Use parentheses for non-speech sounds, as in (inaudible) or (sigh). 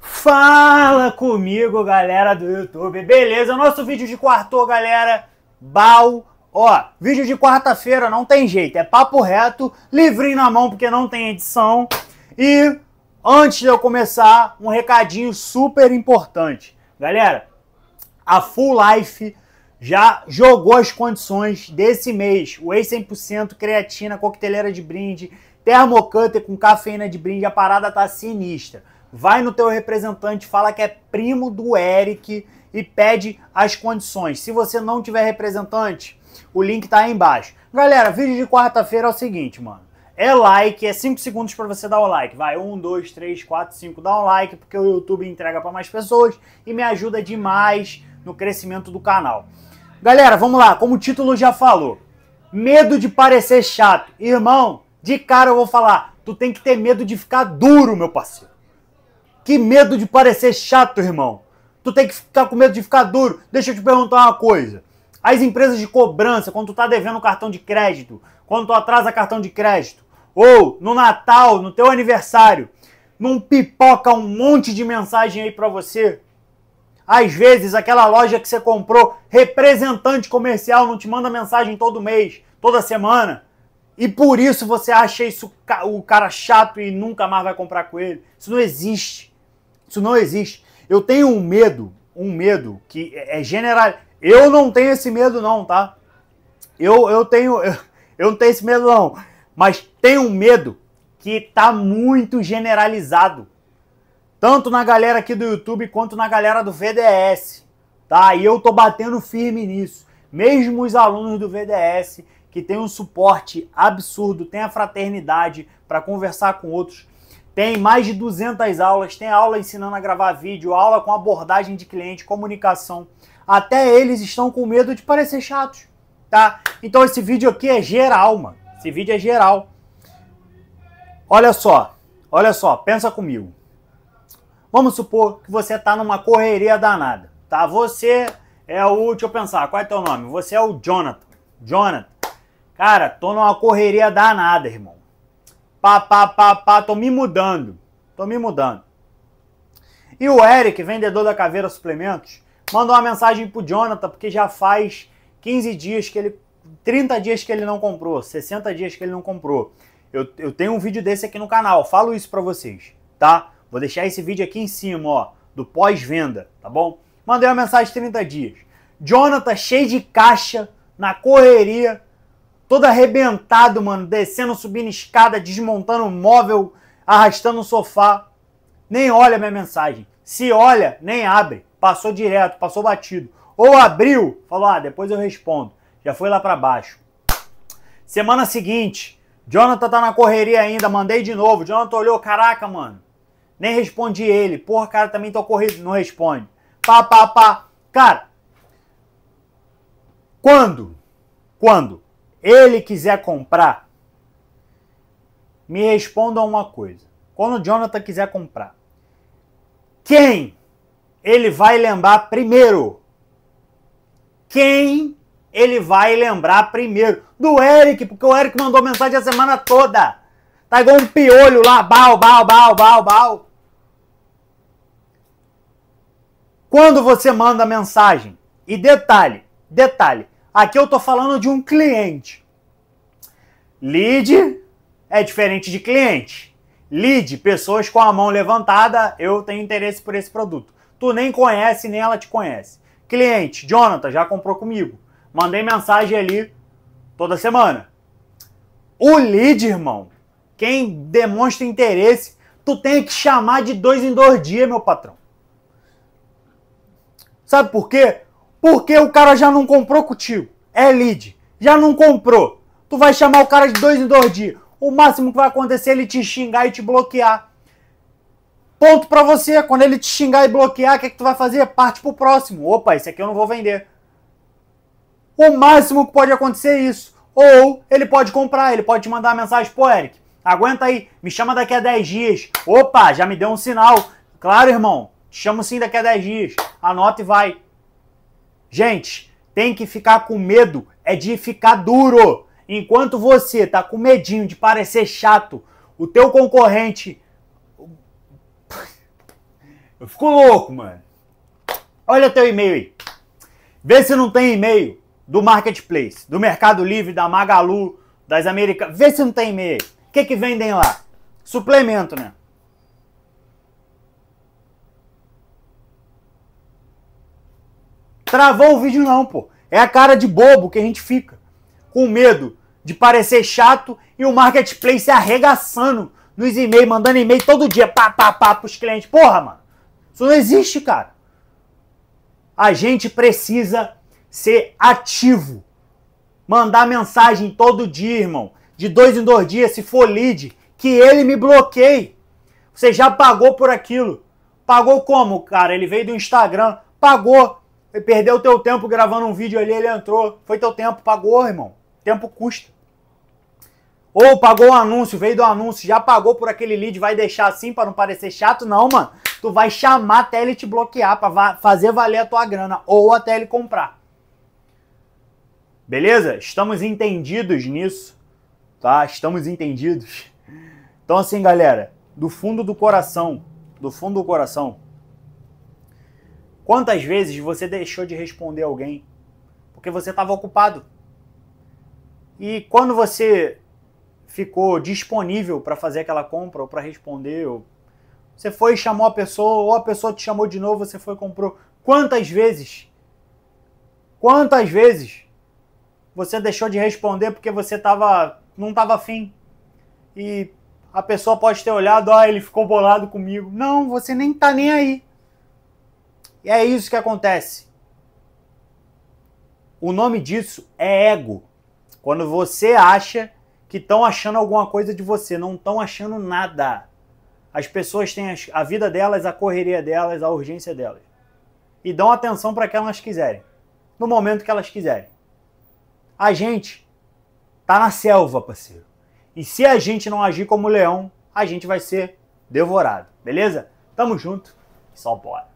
Fala comigo, galera do YouTube, beleza? Nosso vídeo de quarto, galera, bal. Ó, vídeo de quarta-feira, não tem jeito, é papo reto, livrinho na mão porque não tem edição. E antes de eu começar, um recadinho super importante. Galera, a Full Life já jogou as condições desse mês. Whey 100%, creatina, coqueteleira de brinde, termocutter com cafeína de brinde, a parada tá sinistra vai no teu representante, fala que é primo do Eric e pede as condições. Se você não tiver representante, o link tá aí embaixo. Galera, vídeo de quarta-feira é o seguinte, mano. É like, é 5 segundos para você dar o like. Vai, 1, 2, 3, 4, 5, dá um like, porque o YouTube entrega para mais pessoas e me ajuda demais no crescimento do canal. Galera, vamos lá, como o título já falou, medo de parecer chato. Irmão, de cara eu vou falar, tu tem que ter medo de ficar duro, meu parceiro. Que medo de parecer chato, irmão. Tu tem que ficar com medo de ficar duro. Deixa eu te perguntar uma coisa. As empresas de cobrança, quando tu tá devendo cartão de crédito, quando tu atrasa cartão de crédito, ou no Natal, no teu aniversário, não pipoca um monte de mensagem aí para você? Às vezes, aquela loja que você comprou, representante comercial, não te manda mensagem todo mês, toda semana. E por isso você acha isso o cara chato e nunca mais vai comprar com ele. Isso não existe. Isso não existe. Eu tenho um medo, um medo que é, é general. Eu não tenho esse medo não, tá? Eu, eu tenho eu, (laughs) eu não tenho esse medo não, mas tenho um medo que tá muito generalizado. Tanto na galera aqui do YouTube quanto na galera do VDS, tá? E eu tô batendo firme nisso. Mesmo os alunos do VDS que tem um suporte absurdo, tem a fraternidade para conversar com outros, tem mais de 200 aulas, tem aula ensinando a gravar vídeo, aula com abordagem de cliente, comunicação. Até eles estão com medo de parecer chatos, tá? Então esse vídeo aqui é geral, mano. Esse vídeo é geral. Olha só, olha só, pensa comigo. Vamos supor que você está numa correria danada, tá? Você é o, deixa eu pensar, qual é teu nome? Você é o Jonathan. Jonathan. Cara, tô numa correria danada, irmão pá, pá, pá, pá, tô me mudando. Tô me mudando. E o Eric, vendedor da Caveira Suplementos, mandou uma mensagem pro Jonathan, porque já faz 15 dias que ele. 30 dias que ele não comprou, 60 dias que ele não comprou. Eu, eu tenho um vídeo desse aqui no canal, falo isso para vocês, tá? Vou deixar esse vídeo aqui em cima, ó, do pós-venda, tá bom? Mandei uma mensagem 30 dias. Jonathan cheio de caixa, na correria, todo arrebentado, mano, descendo, subindo escada, desmontando um móvel, arrastando um sofá. Nem olha minha mensagem. Se olha, nem abre. Passou direto, passou batido. Ou abriu, falou: ah, depois eu respondo. Já foi lá para baixo. Semana seguinte, Jonathan tá na correria ainda, mandei de novo. Jonathan olhou, caraca, mano. Nem respondi ele. Porra, cara, também tô correndo, Não responde. Pá, pá, pá. Cara, quando? Quando? ele quiser comprar, me responda uma coisa. Quando o Jonathan quiser comprar, quem ele vai lembrar primeiro? Quem ele vai lembrar primeiro? Do Eric, porque o Eric mandou mensagem a semana toda. Tá igual um piolho lá, bal, bal, bal, bal, bal. Quando você manda mensagem, e detalhe, detalhe, Aqui eu estou falando de um cliente. Lead é diferente de cliente. Lead, pessoas com a mão levantada, eu tenho interesse por esse produto. Tu nem conhece, nem ela te conhece. Cliente, Jonathan, já comprou comigo. Mandei mensagem ali toda semana. O lead, irmão, quem demonstra interesse, tu tem que chamar de dois em dois dias, meu patrão. Sabe por quê? Porque o cara já não comprou contigo é lead. Já não comprou. Tu vai chamar o cara de dois em dois dias. O máximo que vai acontecer é ele te xingar e te bloquear. Ponto para você. Quando ele te xingar e bloquear, o que, é que tu vai fazer? Parte pro próximo. Opa, esse aqui eu não vou vender. O máximo que pode acontecer é isso. Ou ele pode comprar, ele pode te mandar uma mensagem, pô, Eric, aguenta aí, me chama daqui a 10 dias. Opa, já me deu um sinal. Claro, irmão, te chamo sim daqui a 10 dias. Anota e vai. Gente, tem que ficar com medo é de ficar duro. Enquanto você tá com medinho de parecer chato, o teu concorrente. (laughs) Eu fico louco, mano. Olha teu e-mail aí. Vê se não tem e-mail do Marketplace, do Mercado Livre, da Magalu, das Américas. Vê se não tem e-mail. O que, que vendem lá? Suplemento, né? Travou o vídeo não, pô. É a cara de bobo que a gente fica. Com medo de parecer chato e o marketplace arregaçando nos e-mails, mandando e-mail todo dia, pá, pá, pá, pros clientes. Porra, mano. Isso não existe, cara. A gente precisa ser ativo. Mandar mensagem todo dia, irmão. De dois em dois dias, se for lead, que ele me bloqueie. Você já pagou por aquilo. Pagou como, cara? Ele veio do Instagram, pagou perdeu teu tempo gravando um vídeo ali, ele entrou. Foi teu tempo, pagou, irmão. Tempo custa. Ou pagou o um anúncio, veio do anúncio, já pagou por aquele lead, vai deixar assim para não parecer chato? Não, mano. Tu vai chamar até ele te bloquear para fazer valer a tua grana ou até ele comprar. Beleza? Estamos entendidos nisso, tá? Estamos entendidos. Então assim, galera, do fundo do coração, do fundo do coração, Quantas vezes você deixou de responder alguém porque você estava ocupado? E quando você ficou disponível para fazer aquela compra ou para responder, ou você foi e chamou a pessoa, ou a pessoa te chamou de novo, você foi e comprou. Quantas vezes? Quantas vezes você deixou de responder porque você tava, não estava afim? E a pessoa pode ter olhado, ah, ele ficou bolado comigo. Não, você nem tá nem aí. E é isso que acontece. O nome disso é ego. Quando você acha que estão achando alguma coisa de você, não estão achando nada. As pessoas têm a vida delas, a correria delas, a urgência delas. E dão atenção para que elas quiserem, no momento que elas quiserem. A gente tá na selva, parceiro. E se a gente não agir como leão, a gente vai ser devorado, beleza? Tamo junto, só bora.